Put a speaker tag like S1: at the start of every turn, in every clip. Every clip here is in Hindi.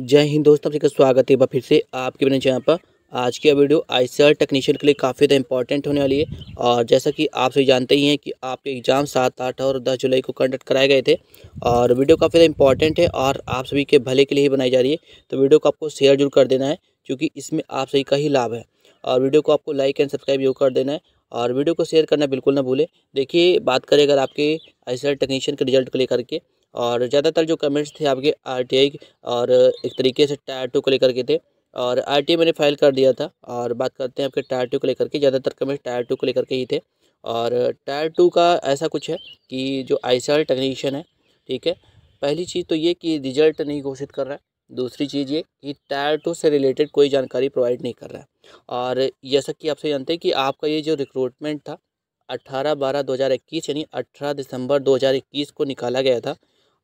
S1: जय हिंद दोस्तों आप सबका स्वागत है बार फिर से आपके बने चैनल पर आज की वीडियो आई टेक्नीशियन के लिए काफ़ी ज़्यादा इंपॉर्टेंट होने वाली है और जैसा कि आप सभी जानते ही हैं कि आपके एग्ज़ाम सात आठ और दस जुलाई को कंडक्ट कराए गए थे और वीडियो काफ़ी ज़्यादा इंपॉर्टेंट है और आप सभी के भले के लिए ही बनाई जा रही है तो वीडियो को आपको शेयर जरूर कर देना है क्योंकि इसमें आप सभी का ही लाभ है और वीडियो को आपको लाइक एंड सब्सक्राइब जरूर कर देना है और वीडियो को शेयर करना बिल्कुल ना भूलें देखिए बात करें अगर आपके आई टेक्नीशियन के रिजल्ट को लेकर के और ज़्यादातर जो कमेंट्स थे आपके आई और एक तरीके से टायर टू को लेकर के थे और आरटीआई मैंने फाइल कर दिया था और बात करते हैं आपके टायर टू को लेकर के ज़्यादातर कमेंट्स टायर टू को लेकर के ही थे और टायर टू का ऐसा कुछ है कि जो आई टेक्नीशियन है ठीक है पहली चीज़ तो ये कि रिजल्ट नहीं घोषित कर रहा है दूसरी चीज़ ये कि टायर टू से रिलेटेड कोई जानकारी प्रोवाइड नहीं कर रहा है और जैसा कि आपसे जानते हैं कि आपका ये जो रिक्रूटमेंट था अट्ठारह बारह दो हज़ार इक्कीस यानी अठारह दिसंबर दो हज़ार इक्कीस को निकाला गया था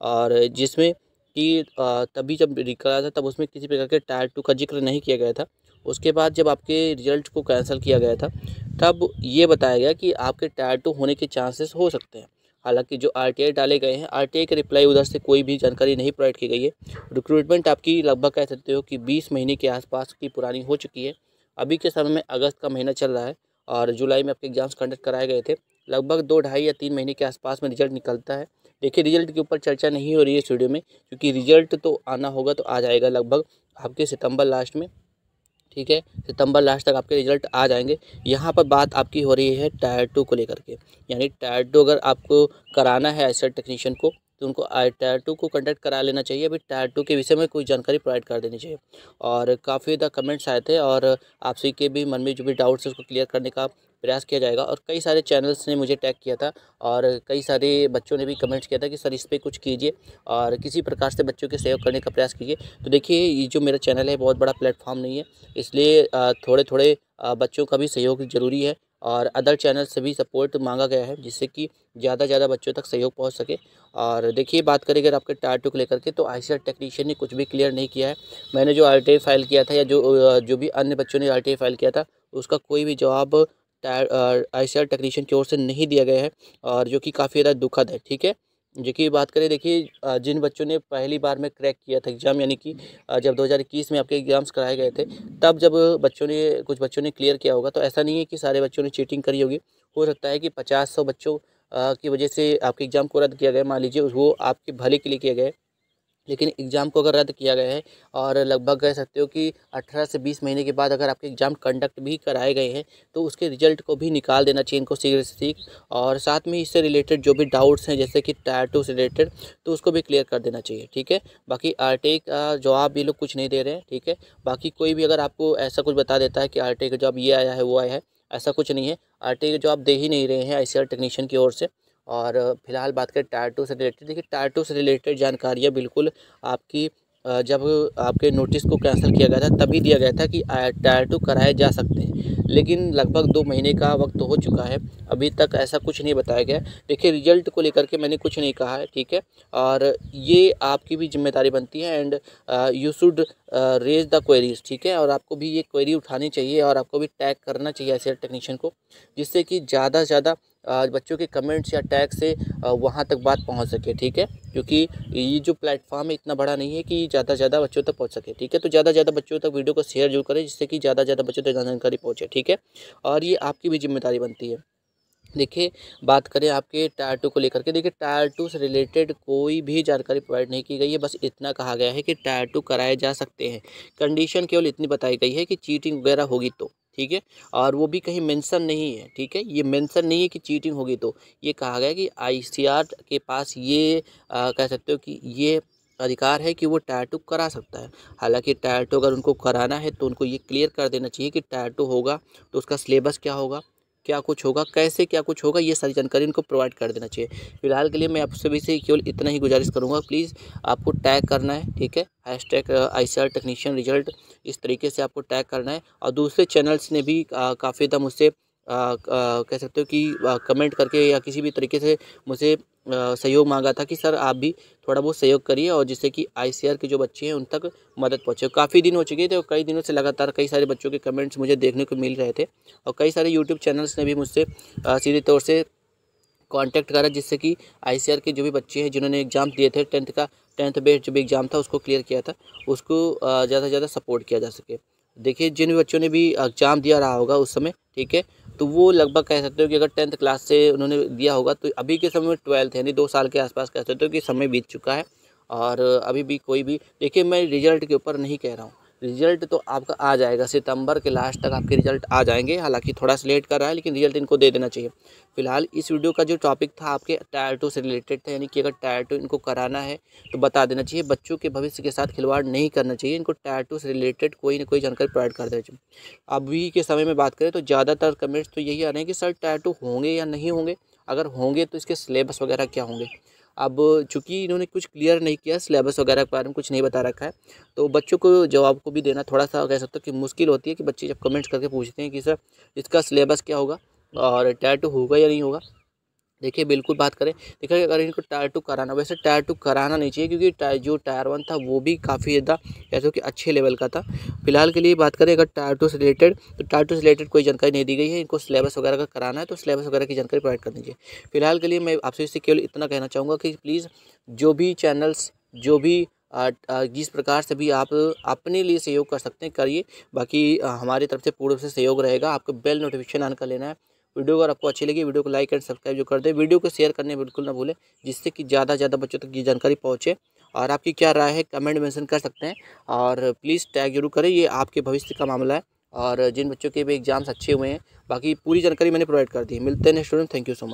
S1: और जिसमें कि तभी जब निकल था तब उसमें किसी प्रकार के टायर टू का जिक्र नहीं किया गया था उसके बाद जब आपके रिजल्ट को कैंसिल किया गया था तब ये बताया गया कि आपके टायर टू होने के चांसेस हो सकते हैं हालांकि जो आर डाले गए हैं आर के रिप्लाई उधर से कोई भी जानकारी नहीं प्रोवाइड की गई है रिक्रूटमेंट आपकी लगभग कह सकते हो कि बीस महीने के आसपास की पुरानी हो चुकी है अभी के समय में अगस्त का महीना चल रहा है और जुलाई में आपके एग्ज़ाम्स कंडक्ट कराए गए थे लगभग दो ढाई या तीन महीने के आसपास में रिजल्ट निकलता है देखिए रिजल्ट के ऊपर चर्चा नहीं हो रही है इस वीडियो में क्योंकि रिजल्ट तो आना होगा तो आ जाएगा लगभग आपके सितंबर लास्ट में ठीक है सितंबर लास्ट तक आपके रिजल्ट आ जाएंगे यहाँ पर बात आपकी हो रही है टायर टू को लेकर के यानी टायर टू अगर आपको कराना है एसर टेक्नीशियन को तो उनको टायर टू को कंडक्ट करा लेना चाहिए अभी टायर टू के विषय में कोई जानकारी प्रोवाइड कर देनी चाहिए और काफ़ी ज़्यादा कमेंट्स आए थे और आपसी के भी मन में जो भी डाउट्स उसको क्लियर करने का प्रयास किया जाएगा और कई सारे चैनल्स ने मुझे टैग किया था और कई सारे बच्चों ने भी कमेंट्स किया था कि सर इस पर कुछ कीजिए और किसी प्रकार से बच्चों के सहयोग करने का प्रयास कीजिए तो देखिए ये जो मेरा चैनल है बहुत बड़ा प्लेटफॉर्म नहीं है इसलिए थोड़े थोड़े बच्चों का भी सहयोग ज़रूरी है और अदर चैनल से भी सपोर्ट मांगा गया है जिससे कि ज़्यादा ज़्यादा बच्चों तक सहयोग पहुंच सके और देखिए बात करें अगर आपके टायर टू को लेकर के तो आई टेक्नीशियन ने कुछ भी क्लियर नहीं किया है मैंने जो आर फाइल किया था या जो जो भी अन्य बच्चों ने आर फाइल किया था उसका कोई भी जवाब आई सी टेक्नीशियन की ओर से नहीं दिया गया है और जो कि काफ़ी ज़्यादा दुखद है ठीक है जो कि बात करें देखिए जिन बच्चों ने पहली बार में क्रैक किया था एग्ज़ाम यानी कि जब 2021 में आपके एग्ज़ाम्स कराए गए थे तब जब बच्चों ने कुछ बच्चों ने क्लियर किया होगा तो ऐसा नहीं है कि सारे बच्चों ने चीटिंग करी होगी हो सकता है कि पचास सौ बच्चों की वजह से आपके एग्ज़ाम को रद्द किया गया मान लीजिए वो आपके भले के लिए किया गया लेकिन एग्ज़ाम को अगर रद्द किया गया है और लगभग कह सकते हो कि 18 से 20 महीने के बाद अगर आपके एग्ज़ाम कंडक्ट भी कराए गए हैं तो उसके रिजल्ट को भी निकाल देना चाहिए इनको शीघ्र से सीख और साथ में इससे रिलेटेड जो भी डाउट्स हैं जैसे कि टायर टू से रिलेटेड तो उसको भी क्लियर कर देना चाहिए ठीक है बाकी आर का जवाब ये लोग कुछ नहीं दे रहे हैं ठीक है बाकी कोई भी अगर आपको ऐसा कुछ बता देता है कि आर का जॉब ये आया है वो आया है ऐसा कुछ नहीं है आर का जॉब दे ही नहीं रहे हैं आई टेक्नीशियन की ओर से और फिलहाल बात करें टायर टू से रिलेटेड देखिए टायर टू से रिलेटेड जानकारियाँ बिल्कुल आपकी जब आपके नोटिस को कैंसिल किया गया था तभी दिया गया था कि टायर टू कराए जा सकते हैं लेकिन लगभग दो महीने का वक्त हो चुका है अभी तक ऐसा कुछ नहीं बताया गया देखिए रिजल्ट को लेकर के मैंने कुछ नहीं कहा है ठीक है और ये आपकी भी जिम्मेदारी बनती है and you should raise the queries ठीक है और आपको भी ये क्वेरी उठानी चाहिए और आपको भी टैग करना चाहिए ऐसे टेक्नीशियन को जिससे कि ज़्यादा से ज़्यादा बच्चों के कमेंट्स या टैग से वहाँ तक बात पहुँच सके ठीक है क्योंकि ये जो प्लेटफॉर्म है इतना बड़ा नहीं है कि ज़्यादा से ज़्यादा बच्चों तक पहुँच सके ठीक है तो ज़्यादा से ज़्यादा बच्चों तक वीडियो को शेयर जरूर करें जिससे कि ज़्यादा से ज़्यादा बच्चों तक जानकारी पहुँचे ठीक है और ये आपकी भी जिम्मेदारी बनती है देखिए बात करें आपके टायर टू को लेकर के देखिए टायर टू से रिलेटेड कोई भी जानकारी प्रोवाइड नहीं की गई है बस इतना कहा गया है कि टायर टू कराए जा सकते हैं कंडीशन केवल इतनी बताई गई है कि चीटिंग वगैरह होगी तो ठीक है और वो भी कहीं मेंशन नहीं है ठीक है ये मेंशन नहीं है कि चीटिंग होगी तो ये कहा गया कि आईसीआर के पास ये आ, कह सकते हो कि ये अधिकार है कि वो टैटू करा सकता है हालांकि टैटू अगर उनको कराना है तो उनको ये क्लियर कर देना चाहिए कि टैटू होगा तो उसका सिलेबस क्या होगा क्या कुछ होगा कैसे क्या कुछ होगा ये सारी जानकारी इनको प्रोवाइड कर देना चाहिए फिलहाल के लिए मैं आप सभी से केवल इतना ही गुजारिश करूँगा प्लीज़ आपको टैग करना है ठीक है hashtag I C R technician result इस तरीके से आपको टैग करना है और दूसरे चैनल्स ने भी uh, काफ़ी दम मुझसे uh, uh, कह सकते हो कि आ, कमेंट करके या किसी भी तरीके से मुझे सहयोग मांगा था कि सर आप भी थोड़ा बहुत सहयोग करिए और जिससे कि आई के जो बच्चे हैं उन तक मदद पहुँचे काफ़ी दिन हो चुके थे और कई दिनों से लगातार कई सारे बच्चों के कमेंट्स मुझे देखने को मिल रहे थे और कई सारे यूट्यूब चैनल्स ने भी मुझसे सीधे तौर से कांटेक्ट करा जिससे कि आईसीआर के जो भी बच्चे हैं जिन्होंने एग्ज़ाम दिए थे टेंथ का टेंथ बेस्ट जो भी एग्ज़ाम था उसको क्लियर किया था उसको ज़्यादा से ज़्यादा सपोर्ट किया जा सके देखिए जिन भी बच्चों ने भी एग्ज़ाम दिया रहा होगा उस समय ठीक है तो वो लगभग कह सकते हो कि अगर टेंथ क्लास से उन्होंने दिया होगा तो अभी के समय में ट्वेल्थ यानी दो साल के आसपास कह सकते हो कि समय बीत चुका है और अभी भी कोई भी देखिए मैं रिजल्ट के ऊपर नहीं कह रहा हूँ रिजल्ट तो आपका आ जाएगा सितंबर के लास्ट तक आपके रिजल्ट आ जाएंगे हालांकि थोड़ा सा लेट कर रहा है लेकिन रिजल्ट इनको दे देना चाहिए फिलहाल इस वीडियो का जो टॉपिक था आपके टायर टू से रिलेटेड था यानी कि अगर टायर टू इनको कराना है तो बता देना चाहिए बच्चों के भविष्य के साथ खिलवाड़ नहीं करना चाहिए इनको टायर टू से रिलेटेड कोई ना कोई जानकारी प्रोवाइड कर देना चाहिए अभी के समय में बात करें तो ज़्यादातर कमेंट्स तो यही आ रहे हैं कि सर टायर टू होंगे या नहीं होंगे अगर होंगे तो इसके सिलेबस वगैरह क्या होंगे अब चूँकि इन्होंने कुछ क्लियर नहीं किया सिलेबस वगैरह के बारे में कुछ नहीं बता रखा है तो बच्चों को जवाब को भी देना थोड़ा सा कह सकते हो कि मुश्किल होती है कि बच्चे जब कमेंट्स करके पूछते हैं कि सर इसका सिलेबस क्या होगा और टैट होगा या नहीं होगा देखिए बिल्कुल बात करें देखिए अगर इनको टायर टू कराना वैसे टायर टू कराना नहीं चाहिए क्योंकि टायर जो टायर वन था वो भी काफ़ी ज़्यादा ऐसा कि अच्छे लेवल का था फिलहाल के लिए बात करें अगर टायर टू से रिलेटेड तो टायर टू से रिलेटेड कोई जानकारी नहीं दी गई है इनको सिलेबस वगैरह का कराना है तो सिलेबस वगैरह की जानकारी प्रोवाइड कर दीजिए फिलहाल के लिए मैं आपसे इससे केवल इतना कहना चाहूँगा कि प्लीज़ जो भी चैनल्स जो भी जिस प्रकार से भी आप अपने लिए सहयोग कर सकते हैं करिए बाकी हमारी तरफ से पूर्व से सहयोग रहेगा आपको बेल नोटिफिकेशन ऑन कर लेना है वीडियो अगर आपको अच्छी लगी वीडियो को लाइक एंड सब्सक्राइब जो कर दे वीडियो को शेयर करने बिल्कुल ना भूलें जिससे कि ज़्यादा से ज़्यादा बच्चों तक ये जानकारी पहुँचे और आपकी क्या राय है कमेंट मैंसन कर सकते हैं और प्लीज़ टैग जरूर करें ये आपके भविष्य का मामला है और जिन बच्चों के भी एग्जाम्स अच्छे हुए हैं बाकी पूरी जानकारी मैंने प्रोवाइड कर दी मिलते हैं student thank you so much